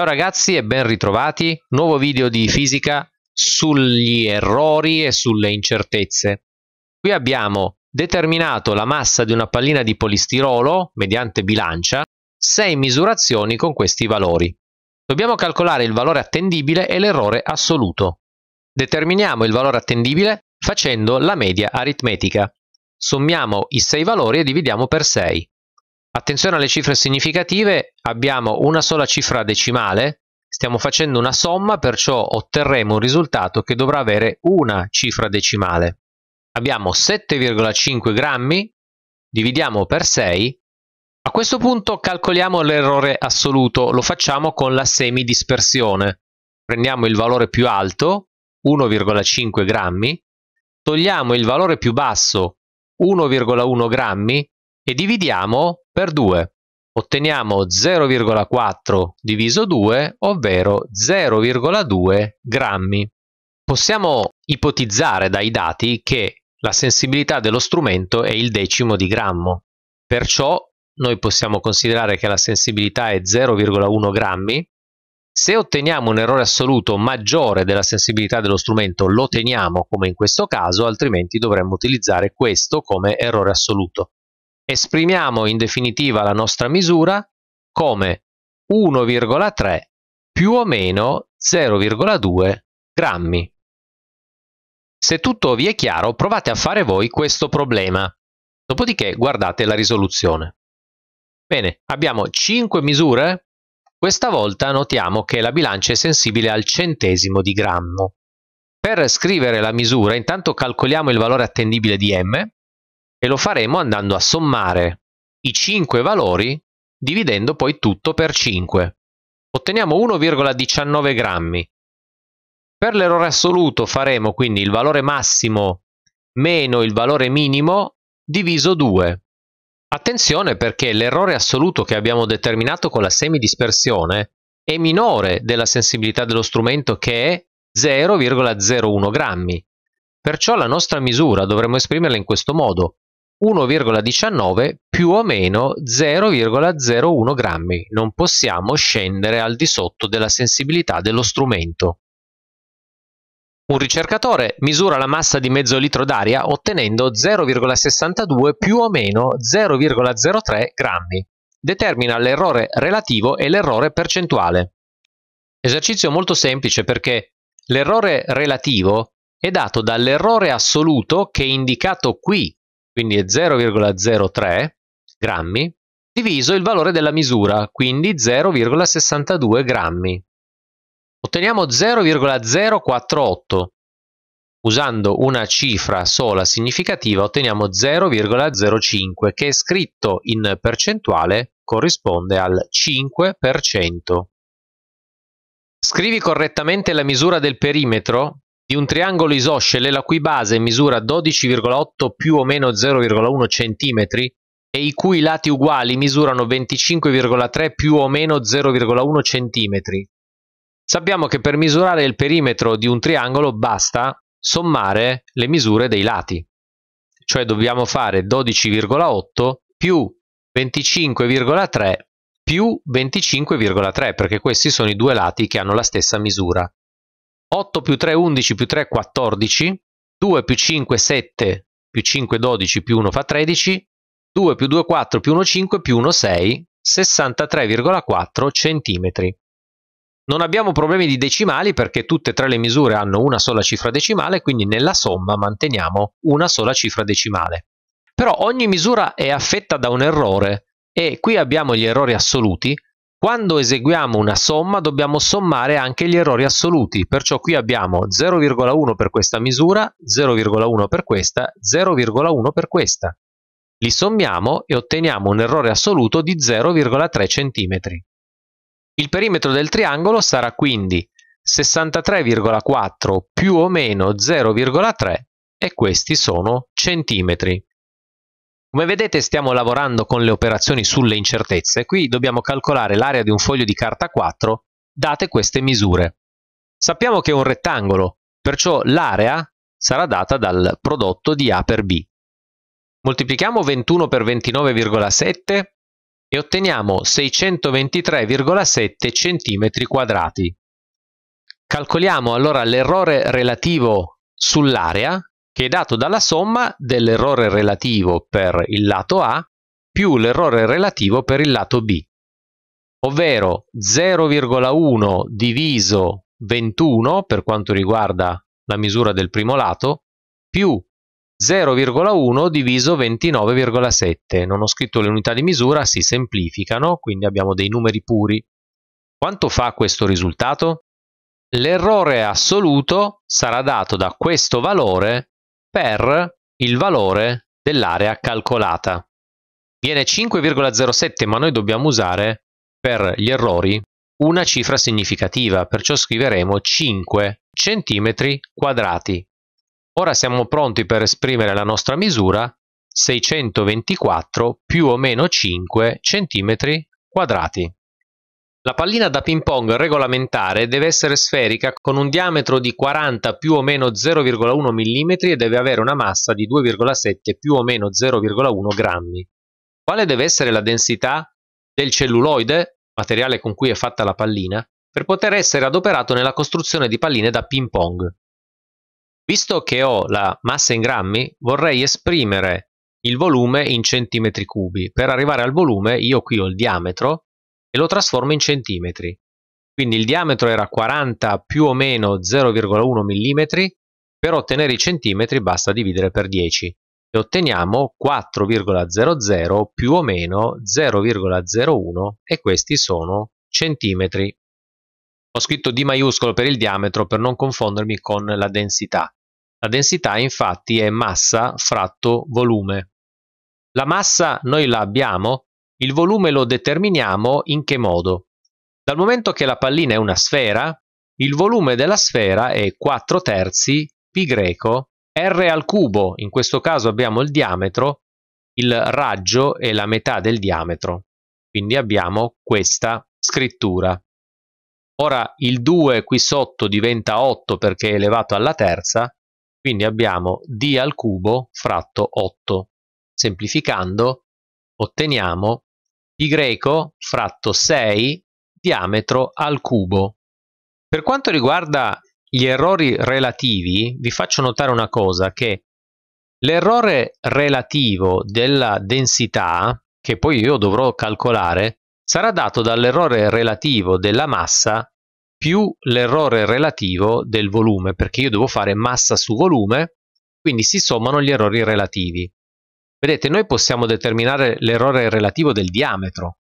Ciao ragazzi e ben ritrovati, nuovo video di fisica sugli errori e sulle incertezze. Qui abbiamo determinato la massa di una pallina di polistirolo mediante bilancia, 6 misurazioni con questi valori. Dobbiamo calcolare il valore attendibile e l'errore assoluto. Determiniamo il valore attendibile facendo la media aritmetica. Sommiamo i 6 valori e dividiamo per 6. Attenzione alle cifre significative, abbiamo una sola cifra decimale, stiamo facendo una somma, perciò otterremo un risultato che dovrà avere una cifra decimale. Abbiamo 7,5 grammi, dividiamo per 6 a questo punto calcoliamo l'errore assoluto, lo facciamo con la semidispersione. Prendiamo il valore più alto, 1,5 grammi, togliamo il valore più basso, 1,1 grammi, e dividiamo per 2. Otteniamo 0,4 diviso 2, ovvero 0,2 grammi. Possiamo ipotizzare dai dati che la sensibilità dello strumento è il decimo di grammo, perciò noi possiamo considerare che la sensibilità è 0,1 grammi. Se otteniamo un errore assoluto maggiore della sensibilità dello strumento lo teniamo come in questo caso, altrimenti dovremmo utilizzare questo come errore assoluto esprimiamo in definitiva la nostra misura come 1,3 più o meno 0,2 grammi. Se tutto vi è chiaro, provate a fare voi questo problema. Dopodiché guardate la risoluzione. Bene, abbiamo 5 misure. Questa volta notiamo che la bilancia è sensibile al centesimo di grammo. Per scrivere la misura, intanto calcoliamo il valore attendibile di m, e lo faremo andando a sommare i 5 valori dividendo poi tutto per 5. Otteniamo 1,19 grammi. Per l'errore assoluto faremo quindi il valore massimo meno il valore minimo diviso 2. Attenzione perché l'errore assoluto che abbiamo determinato con la semidispersione è minore della sensibilità dello strumento che è 0,01 grammi. Perciò la nostra misura dovremmo esprimerla in questo modo. 1,19 più o meno 0,01 grammi. Non possiamo scendere al di sotto della sensibilità dello strumento. Un ricercatore misura la massa di mezzo litro d'aria ottenendo 0,62 più o meno 0,03 grammi. Determina l'errore relativo e l'errore percentuale. Esercizio molto semplice perché l'errore relativo è dato dall'errore assoluto che è indicato qui quindi è 0,03 grammi, diviso il valore della misura, quindi 0,62 grammi. Otteniamo 0,048. Usando una cifra sola significativa otteniamo 0,05 che scritto in percentuale corrisponde al 5%. Scrivi correttamente la misura del perimetro di un triangolo isoscele la cui base misura 12,8 più o meno 0,1 cm e i cui lati uguali misurano 25,3 più o meno 0,1 cm. Sappiamo che per misurare il perimetro di un triangolo basta sommare le misure dei lati, cioè dobbiamo fare 12,8 più 25,3 più 25,3 perché questi sono i due lati che hanno la stessa misura. 8 più 3 11 più 3 14, 2 più 5 7 più 5 12 più 1 fa 13, 2 più 2 4 più 1 5 più 1 6, 63,4 cm. Non abbiamo problemi di decimali perché tutte e tre le misure hanno una sola cifra decimale, quindi nella somma manteniamo una sola cifra decimale. Però ogni misura è affetta da un errore e qui abbiamo gli errori assoluti quando eseguiamo una somma dobbiamo sommare anche gli errori assoluti, perciò qui abbiamo 0,1 per questa misura, 0,1 per questa, 0,1 per questa. Li sommiamo e otteniamo un errore assoluto di 0,3 cm. Il perimetro del triangolo sarà quindi 63,4 più o meno 0,3 e questi sono centimetri. Come vedete stiamo lavorando con le operazioni sulle incertezze, qui dobbiamo calcolare l'area di un foglio di carta 4 date queste misure. Sappiamo che è un rettangolo, perciò l'area sarà data dal prodotto di A per B. Moltiplichiamo 21 per 29,7 e otteniamo 623,7 cm quadrati. Calcoliamo allora l'errore relativo sull'area che è dato dalla somma dell'errore relativo per il lato A più l'errore relativo per il lato B, ovvero 0,1 diviso 21 per quanto riguarda la misura del primo lato più 0,1 diviso 29,7. Non ho scritto le unità di misura, si semplificano, quindi abbiamo dei numeri puri. Quanto fa questo risultato? L'errore assoluto sarà dato da questo valore per il valore dell'area calcolata. Viene 5,07 ma noi dobbiamo usare per gli errori una cifra significativa, perciò scriveremo 5 cm quadrati. Ora siamo pronti per esprimere la nostra misura 624 più o meno 5 cm quadrati. La pallina da ping pong regolamentare deve essere sferica con un diametro di 40 più o meno 0,1 mm e deve avere una massa di 2,7 più o meno 0,1 grammi. Quale deve essere la densità del celluloide, materiale con cui è fatta la pallina, per poter essere adoperato nella costruzione di palline da ping pong? Visto che ho la massa in grammi, vorrei esprimere il volume in centimetri cubi. Per arrivare al volume io qui ho il diametro e lo trasformo in centimetri. Quindi il diametro era 40 più o meno 0,1 mm, per ottenere i centimetri basta dividere per 10 e otteniamo 4,00 più o meno 0,01 e questi sono centimetri. Ho scritto D maiuscolo per il diametro per non confondermi con la densità. La densità infatti è massa fratto volume. La massa noi la abbiamo il volume lo determiniamo in che modo? Dal momento che la pallina è una sfera, il volume della sfera è 4 terzi pi greco r al cubo, in questo caso abbiamo il diametro, il raggio è la metà del diametro, quindi abbiamo questa scrittura. Ora il 2 qui sotto diventa 8 perché è elevato alla terza, quindi abbiamo d al cubo fratto 8. Semplificando otteniamo y fratto 6 diametro al cubo. Per quanto riguarda gli errori relativi, vi faccio notare una cosa che l'errore relativo della densità, che poi io dovrò calcolare, sarà dato dall'errore relativo della massa più l'errore relativo del volume, perché io devo fare massa su volume, quindi si sommano gli errori relativi. Vedete, noi possiamo determinare l'errore relativo del diametro,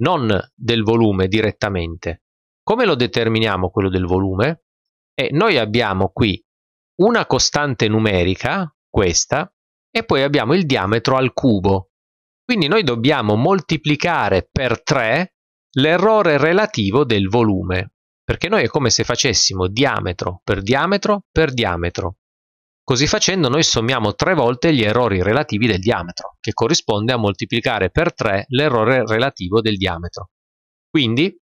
non del volume direttamente. Come lo determiniamo quello del volume? E eh, noi abbiamo qui una costante numerica, questa, e poi abbiamo il diametro al cubo. Quindi noi dobbiamo moltiplicare per 3 l'errore relativo del volume, perché noi è come se facessimo diametro per diametro per diametro. Così facendo noi sommiamo tre volte gli errori relativi del diametro, che corrisponde a moltiplicare per 3 l'errore relativo del diametro. Quindi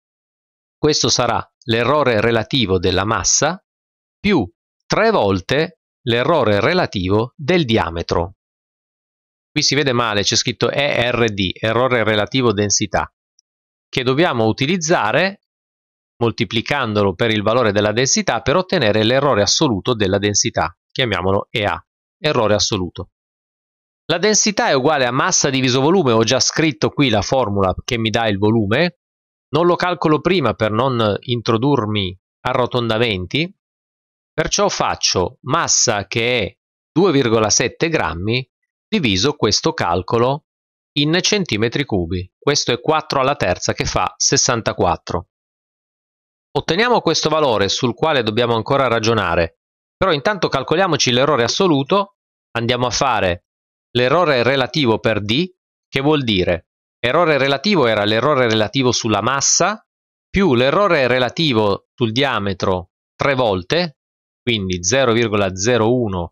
questo sarà l'errore relativo della massa più 3 volte l'errore relativo del diametro. Qui si vede male, c'è scritto ERD, errore relativo densità, che dobbiamo utilizzare moltiplicandolo per il valore della densità per ottenere l'errore assoluto della densità, chiamiamolo EA, errore assoluto. La densità è uguale a massa diviso volume, ho già scritto qui la formula che mi dà il volume, non lo calcolo prima per non introdurmi arrotondamenti, perciò faccio massa che è 2,7 grammi diviso questo calcolo in centimetri cubi, questo è 4 alla terza che fa 64. Otteniamo questo valore sul quale dobbiamo ancora ragionare, però intanto calcoliamoci l'errore assoluto, andiamo a fare l'errore relativo per D, che vuol dire errore relativo era l'errore relativo sulla massa più l'errore relativo sul diametro tre volte, quindi 0,01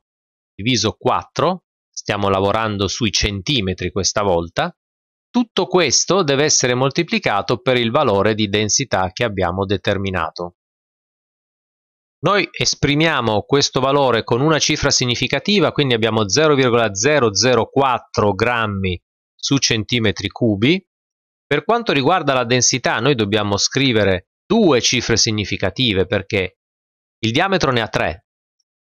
diviso 4, stiamo lavorando sui centimetri questa volta, tutto questo deve essere moltiplicato per il valore di densità che abbiamo determinato. Noi esprimiamo questo valore con una cifra significativa, quindi abbiamo 0,004 grammi su centimetri cubi. Per quanto riguarda la densità, noi dobbiamo scrivere due cifre significative perché il diametro ne ha tre,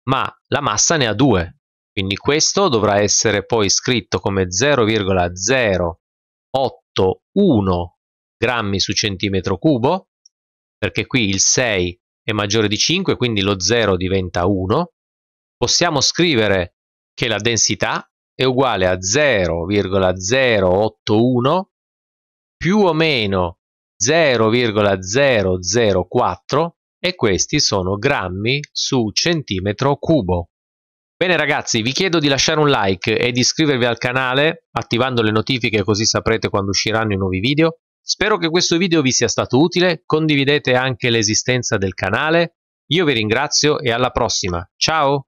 ma la massa ne ha due. Quindi questo dovrà essere poi scritto come 0,081 grammi su centimetro cubo, perché qui il 6 è maggiore di 5, quindi lo 0 diventa 1, possiamo scrivere che la densità è uguale a 0,081 più o meno 0,004 e questi sono grammi su centimetro cubo. Bene ragazzi, vi chiedo di lasciare un like e di iscrivervi al canale attivando le notifiche così saprete quando usciranno i nuovi video. Spero che questo video vi sia stato utile, condividete anche l'esistenza del canale, io vi ringrazio e alla prossima, ciao!